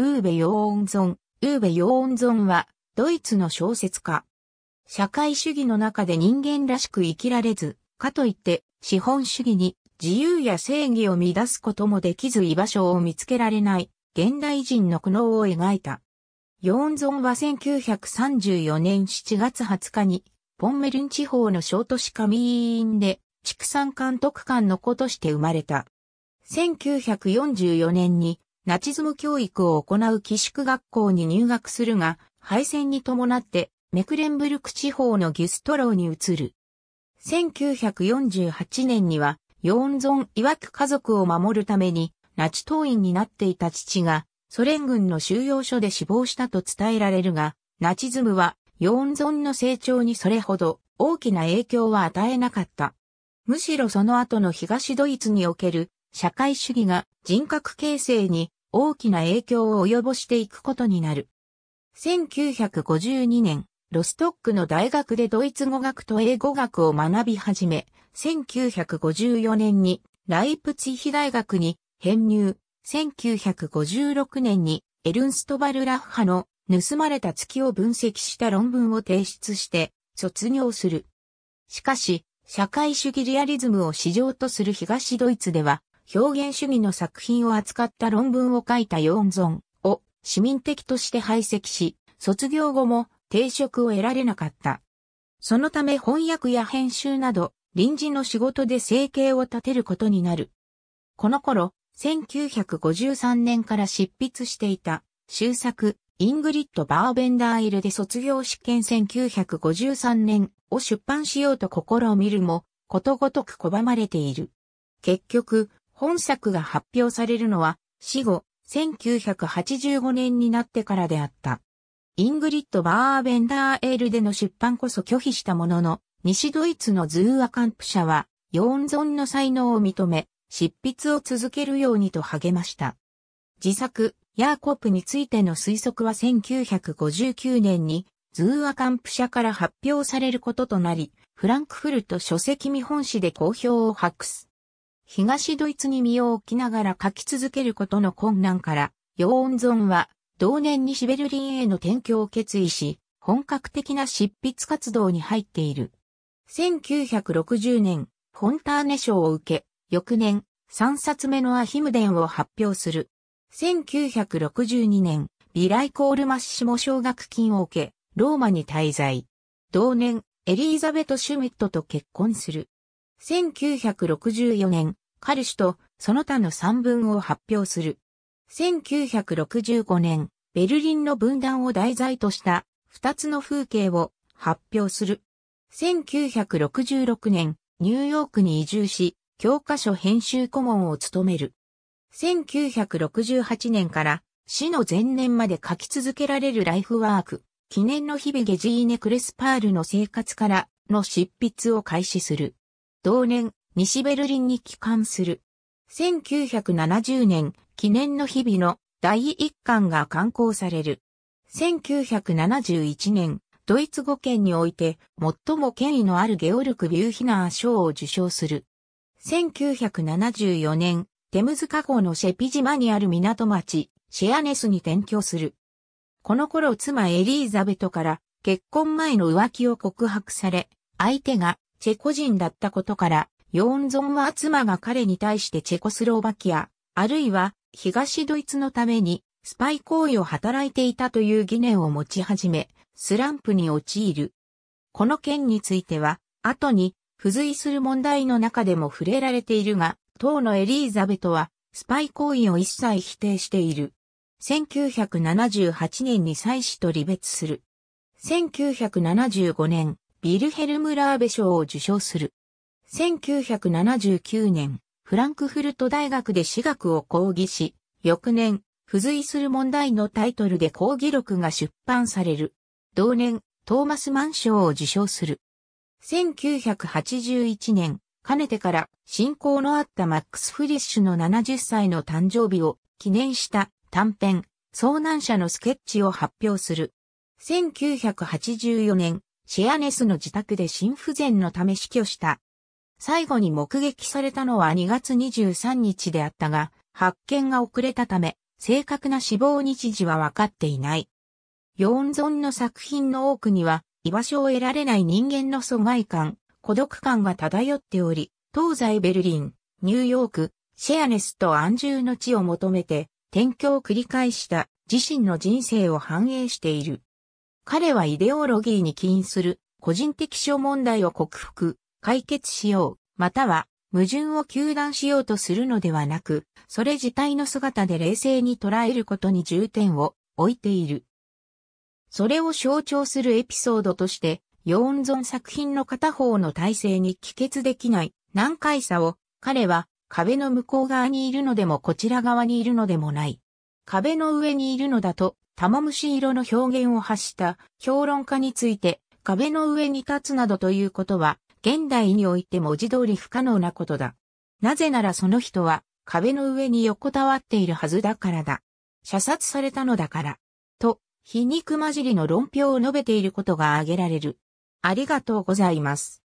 ウーベ・ヨーンゾン。ウーベ・ヨーンゾンは、ドイツの小説家。社会主義の中で人間らしく生きられず、かといって資本主義に自由や正義を乱すこともできず居場所を見つけられない現代人の苦悩を描いた。ヨーンゾンは1934年7月20日に、ポンメルン地方の小都市カミーンで、畜産監督官の子として生まれた。1944年にナチズム教育を行う寄宿学校に入学するが、敗戦に伴ってメクレンブルク地方のギュストローに移る。1948年には、ヨーンゾン曰く家族を守るために、ナチ党員になっていた父が、ソ連軍の収容所で死亡したと伝えられるが、ナチズムは、ヨーンゾンの成長にそれほど大きな影響は与えなかった。むしろその後の東ドイツにおける社会主義が人格形成に大きな影響を及ぼしていくことになる。1952年、ロストックの大学でドイツ語学と英語学を学び始め、1954年にライプツィヒ大学に編入、1956年にエルンストバルラッハの盗まれた月を分析した論文を提出して卒業する。しかし、社会主義リアリズムを市場とする東ドイツでは、表現主義の作品を扱った論文を書いた四存を市民的として排斥し、卒業後も定職を得られなかった。そのため翻訳や編集など臨時の仕事で生計を立てることになる。この頃、1953年から執筆していた、終作、イングリッド・バーベンダーイルで卒業試験1953年を出版しようと試みるも、ことごとく拒まれている。結局、本作が発表されるのは死後1985年になってからであった。イングリッド・バーベンダーエールでの出版こそ拒否したものの、西ドイツのズーアカンプ社は、四ーの才能を認め、執筆を続けるようにと励ました。自作、ヤーコップについての推測は1959年に、ズーアカンプ社から発表されることとなり、フランクフルト書籍見本誌で好評を博す。東ドイツに身を置きながら書き続けることの困難から、ヨーンゾンは同年にシベルリンへの転居を決意し、本格的な執筆活動に入っている。1960年、フォンターネ賞を受け、翌年、3冊目のアヒムデンを発表する。1962年、ビライコールマッシモ奨学金を受け、ローマに滞在。同年、エリーザベト・シュミットと結婚する。1964年、カルシュとその他の三文を発表する。1965年、ベルリンの分断を題材とした二つの風景を発表する。1966年、ニューヨークに移住し、教科書編集顧問を務める。1968年から死の前年まで書き続けられるライフワーク、記念の日々ゲジーネ・クレスパールの生活からの執筆を開始する。同年、西ベルリンに帰還する。1970年、記念の日々の第一巻が刊行される。1971年、ドイツ語圏において最も権威のあるゲオルク・ビューヒナー賞を受賞する。1974年、テムズ河口のシェピ島にある港町、シェアネスに転居する。この頃妻エリーザベトから結婚前の浮気を告白され、相手がチェコ人だったことからヨーンゾンは妻が彼に対してチェコスローバキア、あるいは東ドイツのためにスパイ行為を働いていたという疑念を持ち始め、スランプに陥る。この件については、後に付随する問題の中でも触れられているが、当のエリーザベトは、スパイ行為を一切否定している。1978年に妻子と離別する。1975年、ビルヘルム・ラーベ賞を受賞する。1979年、フランクフルト大学で私学を講義し、翌年、付随する問題のタイトルで講義録が出版される。同年、トーマス・マン賞を受賞する。1981年、かねてから信仰のあったマックス・フリッシュの70歳の誕生日を記念した短編、遭難者のスケッチを発表する。1984年、シェアネスの自宅で心不全のため死去した最後に目撃されたのは2月23日であったが、発見が遅れたため、正確な死亡日時は分かっていない。四尊の作品の多くには、居場所を得られない人間の疎外感、孤独感が漂っており、東西ベルリン、ニューヨーク、シェアネスと安住の地を求めて、転居を繰り返した自身の人生を反映している。彼はイデオロギーに起因する個人的諸問題を克服、解決しよう、または矛盾を糾弾しようとするのではなく、それ自体の姿で冷静に捉えることに重点を置いている。それを象徴するエピソードとして、四存作品の片方の体制に帰結できない難解さを、彼は壁の向こう側にいるのでもこちら側にいるのでもない。壁の上にいるのだと、玉虫色の表現を発した評論家について、壁の上に立つなどということは、現代において文字通り不可能なことだ。なぜならその人は壁の上に横たわっているはずだからだ。射殺されたのだから。と、皮肉交じりの論評を述べていることが挙げられる。ありがとうございます。